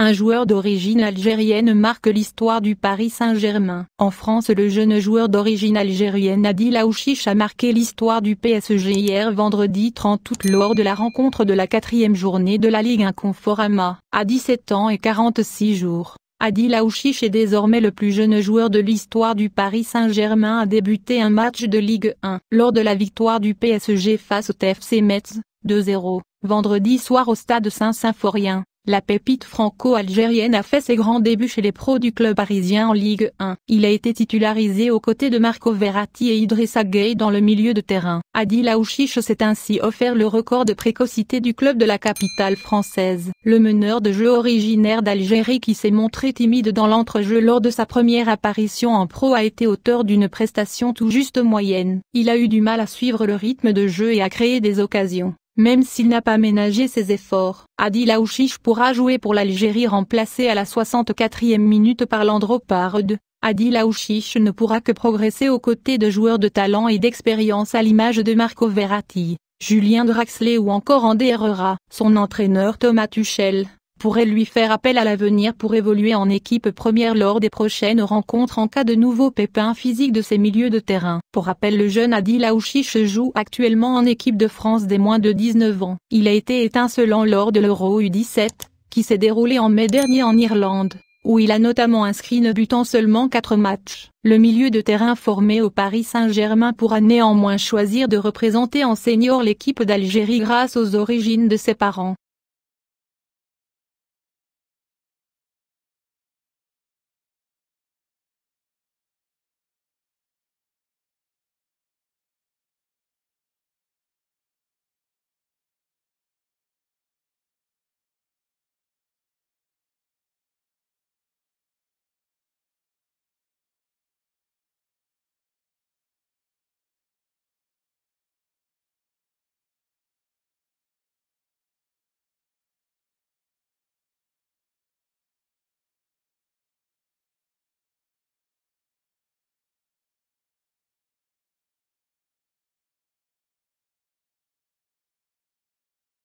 Un joueur d'origine algérienne marque l'histoire du Paris Saint-Germain. En France le jeune joueur d'origine algérienne Adil Aouchiche a marqué l'histoire du PSG hier vendredi 30 août lors de la rencontre de la quatrième journée de la Ligue 1 Conforama. À 17 ans et 46 jours, Adil Aouchiche est désormais le plus jeune joueur de l'histoire du Paris Saint-Germain à débuter un match de Ligue 1. Lors de la victoire du PSG face au TFC Metz, 2-0, vendredi soir au stade Saint-Symphorien, la pépite franco-algérienne a fait ses grands débuts chez les pros du club parisien en Ligue 1. Il a été titularisé aux côtés de Marco Verratti et Idrissa Gueye dans le milieu de terrain. Adil Aouchiche s'est ainsi offert le record de précocité du club de la capitale française. Le meneur de jeu originaire d'Algérie qui s'est montré timide dans l'entrejeu lors de sa première apparition en pro a été auteur d'une prestation tout juste moyenne. Il a eu du mal à suivre le rythme de jeu et à créer des occasions même s'il n'a pas ménagé ses efforts. Adil Aouchiche pourra jouer pour l'Algérie remplacé à la 64e minute par l'Andropard. Pard. Adil Aouchiche ne pourra que progresser aux côtés de joueurs de talent et d'expérience à l'image de Marco Verratti, Julien Draxler ou encore André Herrera. Son entraîneur Thomas Tuchel pourrait lui faire appel à l'avenir pour évoluer en équipe première lors des prochaines rencontres en cas de nouveau pépin physique de ses milieux de terrain. Pour rappel le jeune Adil Aouchiche joue actuellement en équipe de France des moins de 19 ans. Il a été étincelant lors de l'Euro U17, qui s'est déroulé en mai dernier en Irlande où il a notamment inscrit ne butant seulement 4 matchs. Le milieu de terrain formé au Paris Saint-Germain pourra néanmoins choisir de représenter en senior l'équipe d'Algérie grâce aux origines de ses parents.